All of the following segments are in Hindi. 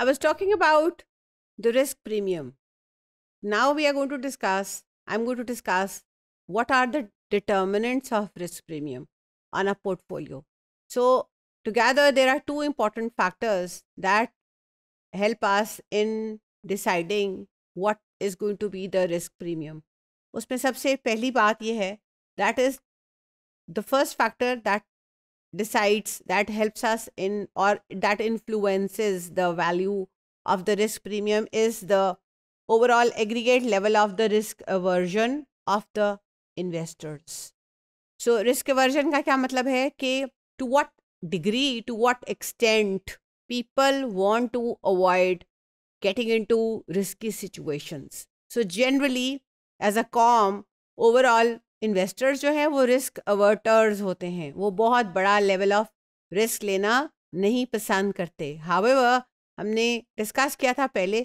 I was talking about the risk premium. Now we are going to discuss, I'm going to discuss what are the determinants of risk premium on a portfolio. So, together, there are two important factors that help us in deciding what is going to be the risk premium. उसमें सबसे पहली बात यह decides that helps us in or that influences the value of the risk premium is the overall aggregate level of the risk aversion of the investors. So risk aversion ka kya matlab hai? कि to what degree, to what extent people want to avoid getting into risky situations. So generally, as a com, overall investors जो है वो रिस्क अवर्टर्स होते हैं वो बहुत बड़ा लेवल ऑफ रिस्क लेना नहीं पसंद करते हावेवर हमने डिस्कस किया था पहले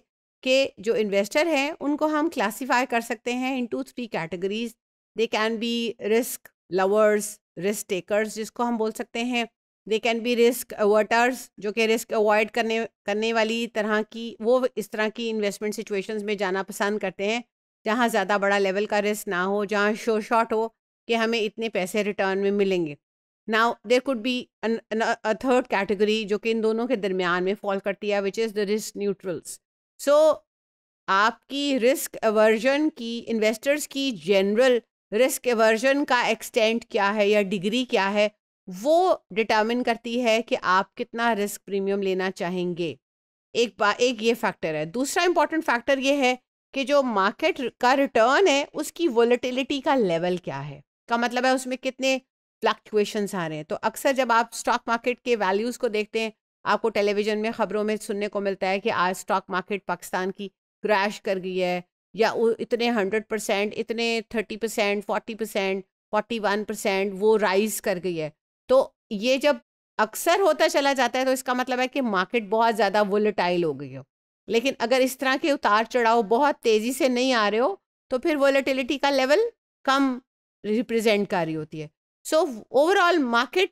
कि जो इन्वेस्टर हैं उनको हम क्लासिफाई कर सकते हैं into three categories they can be risk lovers risk takers जिसको हम बोल सकते हैं they can be risk averters जो कि रिस्क अवॉइड करने करने वाली तरह की वो इस तरह की इन्वेस्टमेंट सिचुएशंस में जाना पसंद करते हैं जहाँ ज़्यादा बड़ा लेवल का रिस्क ना हो जहाँ शो शॉट हो कि हमें इतने पैसे रिटर्न में मिलेंगे now there could be a third category जो कि इन दोनों के दरमियान में फॉल करती है which is the risk neutrals so आपकी रिस्क एवर्जन की इन्वेस्टर्स की जनरल रिस्क एवर्जन का एक्सटेंट क्या है या डिग्री क्या है वो डिटर्मिन करती है कि आप कितना रिस्क प्रीमियम लेना चाहेंगे एक बा एक ये फैक्टर है दूसरा इंपॉर्टेंट फैक्टर ये है कि जो मार्केट का रिटर्न है उसकी वोलेटिलिटी का लेवल क्या है का मतलब है उसमें कितने फ्लक्चुएशंस आ रहे हैं तो अक्सर जब आप स्टॉक मार्केट के वैल्यूज़ को देखते हैं आपको टेलीविज़न में ख़बरों में सुनने को मिलता है कि आज स्टॉक मार्केट पाकिस्तान की क्रैश कर गई है या इतने हंड्रेड परसेंट इतने thirty percent forty percent forty one percent वो राइज कर गई है तो ये जब अक्सर होता चला जाता है तो इसका मतलब है कि मार्केट बहुत ज़्यादा वोलेटाइल हो गई हो लेकिन अगर इस तरह के उतार चढ़ाव बहुत तेज़ी से नहीं आ रहे हो तो फिर वोलेटिलिटी का लेवल कम रिप्रेजेंट कर रही होती है सो ओवरऑल मार्केट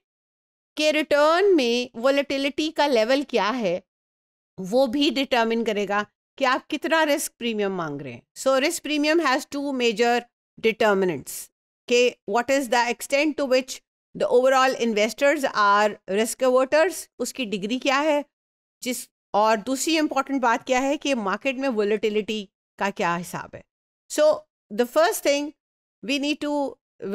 के रिटर्न में वोलेटिलिटी का लेवल क्या है वो भी डिटर्मिन करेगा कि आप कितना रिस्क प्रीमियम मांग रहे हैं so risk premium has two major determinants के what is the extent to which the overall investors are risk voters उसकी डिग्री क्या है जिस और दूसरी इंपॉर्टेंट बात क्या है कि मार्केट में वोलेटिलिटी का क्या हिसाब है so the first thing we need to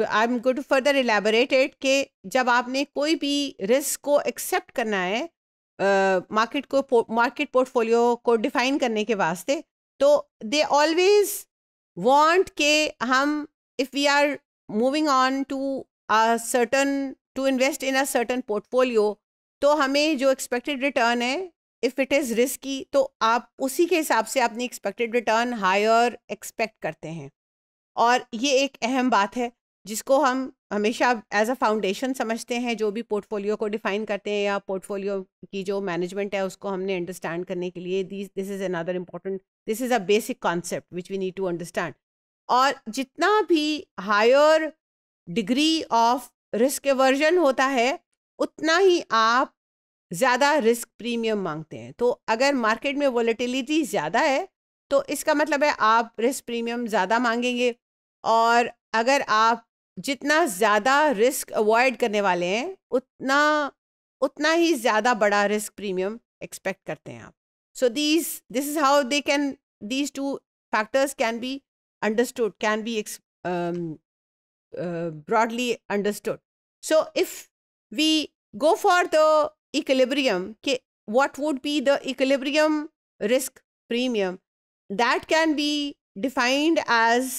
I am go to further elaborated कि जब आपने कोई भी रिस्क को एक्सेप्ट करना है मार्केट uh, को मार्केट पोर्टफोलियो को डिफाइन करने के वास्ते तो दे ऑलवेज वांट के हम if we are moving on to a certain to invest in a certain portfolio तो हमें जो एक्सपेक्टेड रिटर्न है इफ़ इट इज़ रिस्की तो आप उसी के हिसाब से अपनी एक्सपेक्टेड रिटर्न हायर एक्सपेक्ट करते हैं और ये एक अहम बात है जिसको हम हमेशा एज अ फाउंडेशन समझते हैं जो भी पोर्टफोलियो को डिफ़ाइन करते हैं या पोर्टफोलियो की जो मैनेजमेंट है उसको हमने अंडरस्टैंड करने के लिए this this is another important this is a basic concept which we need to understand और जितना भी higher degree of risk aversion होता है उतना ही आप ज़्यादा रिस्क प्रीमियम मांगते हैं तो अगर मार्केट में वॉलेटिलिटी ज़्यादा है तो इसका मतलब है आप रिस्क प्रीमियम ज़्यादा मांगेंगे और अगर आप जितना ज़्यादा रिस्क अवॉइड करने वाले हैं उतना उतना ही ज़्यादा बड़ा रिस्क प्रीमियम एक्सपेक्ट करते हैं आप so these this is how they can these two factors can be understood can be broadly understood so if we go for the equilibrium के what would be the equilibrium risk premium that can be defined as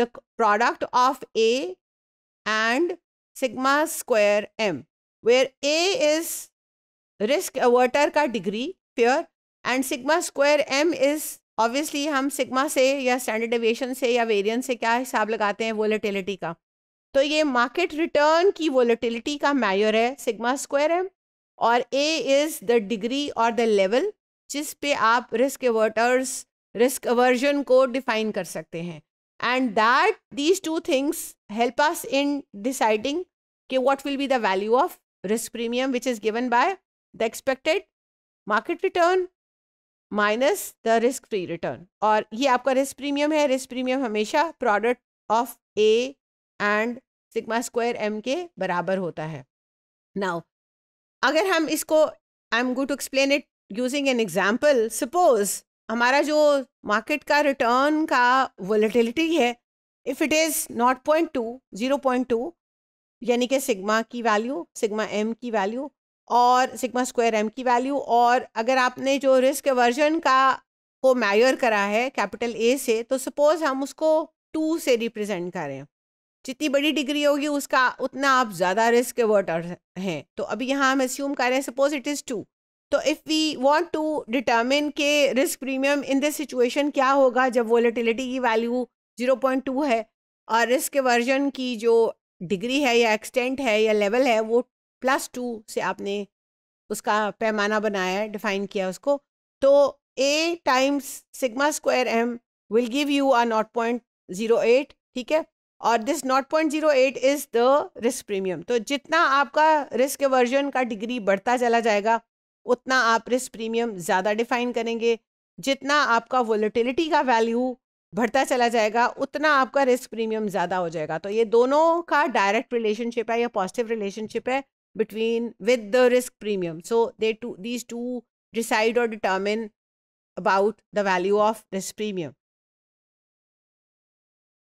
the product of A and sigma square M where A is risk averter का degree fair and sigma square M is obviously हम सिग्मा से या स्टैंडर्ड एवियशन से या वेरियंट से क्या हिसाब लगाते हैं वोलेटिलिटी का तो ये मार्केट रिटर्न की वोलेटिलिटी का मैयर है सिग्मा स्क्वायर है और ए इज़ द डिग्री और द लेवल जिस पे आप रिस्क एवर्टर्स रिस्क अवर्जन को डिफाइन कर सकते हैं and that these two things help us in deciding कि what will be the value of risk premium which is given by the expected market return minus the risk free return और ये आपका रिस्क प्रीमियम है रिस्क प्रीमियम हमेशा product of A and sigma square M के बराबर होता है नाउ अगर हम इसको I am go to explain it using an example suppose हमारा जो मार्केट का रिटर्न का वोलेटिलिटी है if it is nought point two zero point two यानी कि सिग्मा की वैल्यू सिग्मा एम की वैल्यू और सिग्मा स्क्वायर एम की वैल्यू और अगर आपने जो रिस्क वर्जन का को मैयर करा है कैपिटल ए से तो सपोज़ हम उसको टू से रिप्रेजेंट करें जितनी बड़ी डिग्री होगी उसका उतना आप ज़्यादा रिस्क वर्टर हैं तो अभी यहाँ हम एस्यूम कर रहे हैं सपोज इट इज़ टू तो if we want to determine के risk premium in this situation क्या होगा जब वोलेटिलिटी की वैल्यू 0.2 है और रिस्क वर्जन की जो डिग्री है या एक्सटेंट है या लेवल है वो प्लस टू से आपने उसका पैमाना बनाया है डिफाइन किया उसको तो A times sigma square M will give you uh nought point zero eight ठीक है और this nought point zero eight is the risk premium तो जितना आपका रिस्क वर्जन का डिग्री बढ़ता चला जाएगा उतना आप रिस्क प्रीमियम ज़्यादा डिफाइन करेंगे जितना आपका वोलेटिलिटी का वैल्यू बढ़ता चला जाएगा उतना आपका रिस्क प्रीमियम ज़्यादा हो जाएगा तो ये दोनों का डायरेक्ट रिलेशनशिप है या पॉजिटिव रिलेशनशिप है between with the risk premium so they two these two decide और determine about the value of risk premium